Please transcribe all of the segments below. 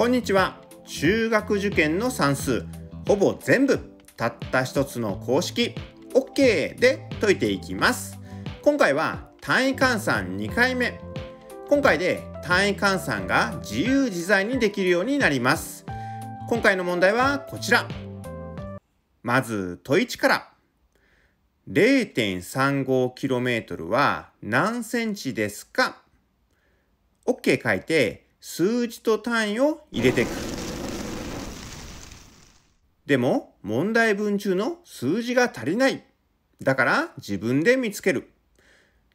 こんにちは中学受験の算数ほぼ全部たった一つの公式 OK で解いていきます今回は単位換算2回目今回で単位換算が自由自在にできるようになります今回の問題はこちらまず問1から0 3 5トルは何センチですか ?OK 書いて数字と単位を入れていく。でも問題文中の数字が足りない。だから自分で見つける。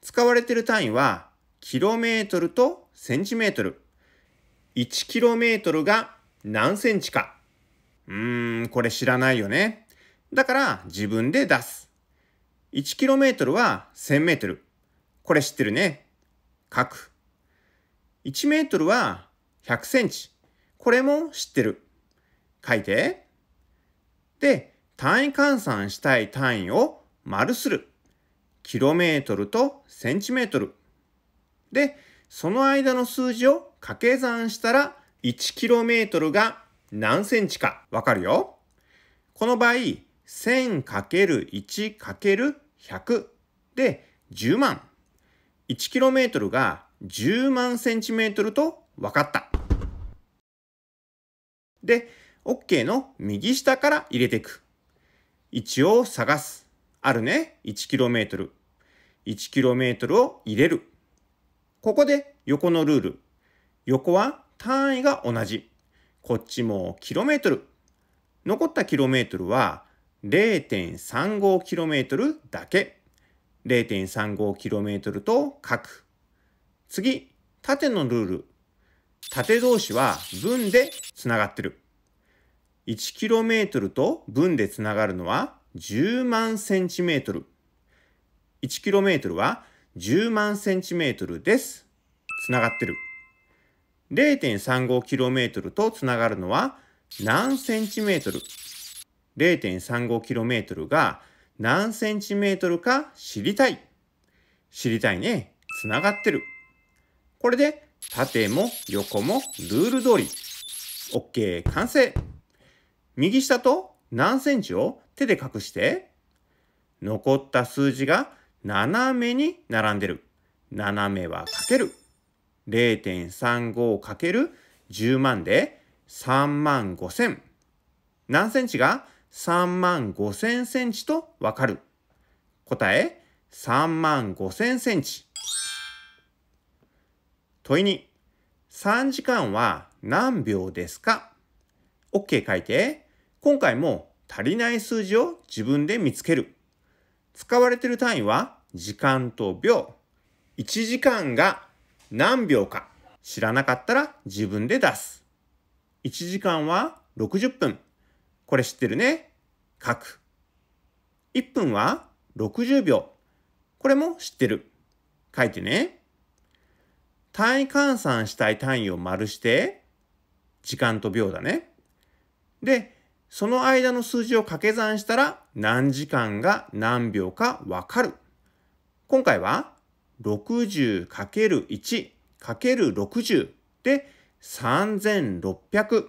使われている単位は、キロメートルとセンチメートル。1キロメートルが何センチか。うーん、これ知らないよね。だから自分で出す。1キロメートルは1000メートル。これ知ってるね。書く。1メートルは100センチ。これも知ってる。書いて。で、単位換算したい単位を丸する。キロメートルとセンチメートル。で、その間の数字を掛け算したら 1km が何センチかわかるよ。この場合、1000×1×100 で10万。1km が10万センチメートルと分かった。で、OK の右下から入れていく。一を探す。あるね、1km。1km を入れる。ここで横のルール。横は単位が同じ。こっちも km。残った km は 0.35km だけ。0.35km と書く。次、縦のルール。縦同士は分でつながってる。1km と分でつながるのは10万センチメートル。1km は10万センチメートルです。つながってる。0.35km とつながるのは何センチメートル ?0.35km が何センチメートルか知りたい。知りたいね。つながってる。これで縦も横もルール通り。OK、完成右下と何センチを手で隠して、残った数字が斜めに並んでる。斜めはかける。0.35×10 万で3万5千。何センチが3万5千センチとわかる。答え、3万5千センチ。問いに、3時間は何秒ですか ?OK 書いて、今回も足りない数字を自分で見つける。使われている単位は時間と秒。1時間が何秒か知らなかったら自分で出す。1時間は60分。これ知ってるね書く。1分は60秒。これも知ってる。書いてね。単位換算したい単位を丸して、時間と秒だね。で、その間の数字を掛け算したら何時間が何秒かわかる。今回は 60×1×60 で3600。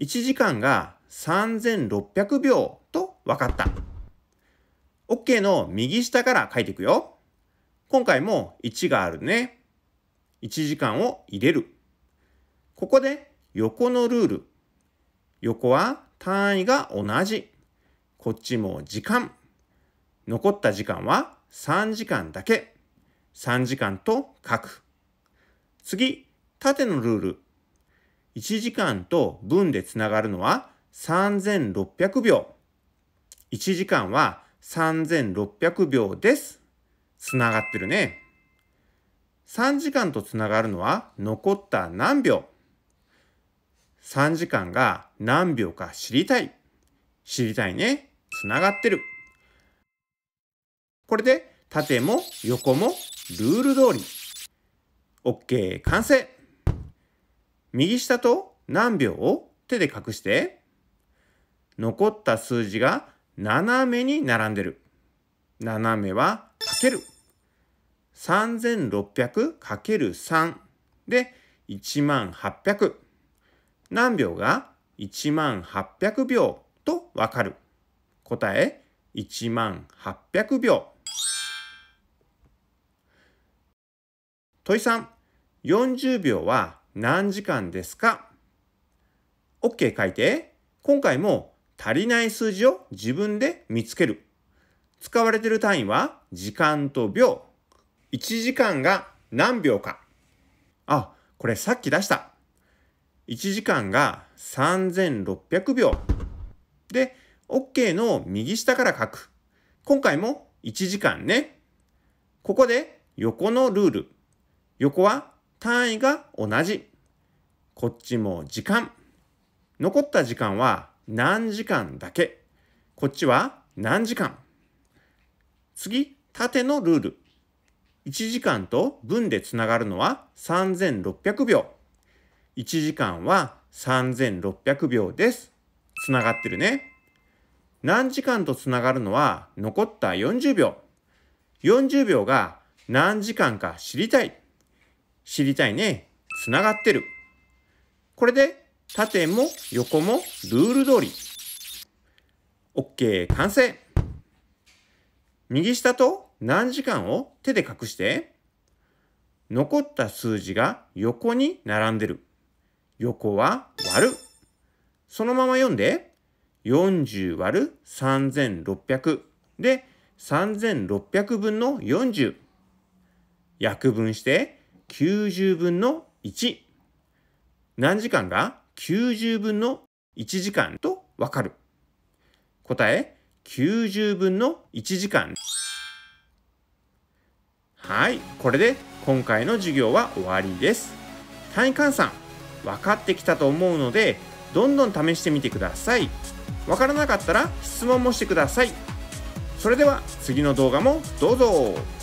1時間が3600秒と分かった。OK の右下から書いていくよ。今回も1があるね。1時間を入れる。ここで横のルール。横は単位が同じ。こっちも時間。残った時間は3時間だけ。3時間と書く。次、縦のルール。1時間と分でつながるのは3600秒。1時間は3600秒です。つながってるね。3時間とつながるのは残った何秒。3時間が何秒か知りたい。知りたいね。つながってる。これで縦も横もルール通り。OK 完成。右下と何秒を手で隠して、残った数字が斜めに並んでる。斜めはかける。3600×3 で1800。何秒が1800秒とわかる。答え1800秒。問い3、40秒は何時間ですか ?OK 書いて、今回も足りない数字を自分で見つける。使われている単位は時間と秒。1時間が何秒か。あ、これさっき出した。1時間が3600秒。で、OK の右下から書く。今回も1時間ね。ここで横のルール。横は単位が同じ。こっちも時間。残った時間は何時間だけ。こっちは何時間。次、縦のルール。1時間と分でつながるのは3600秒。1時間は3600秒です。つながってるね。何時間とつながるのは残った40秒。40秒が何時間か知りたい。知りたいね。つながってる。これで縦も横もルール通り。OK、完成。右下と何時間を手で隠して、残った数字が横に並んでる。横は割る。そのまま読んで、40割る3600で、3600分の40。約分して90分の1。何時間が90分の1時間とわかる。答え、90分の1時間はい、これで今回の授業は終わりです。単位換算、分かってきたと思うので、どんどん試してみてください。分からなかったら質問もしてください。それでは次の動画もどうぞ。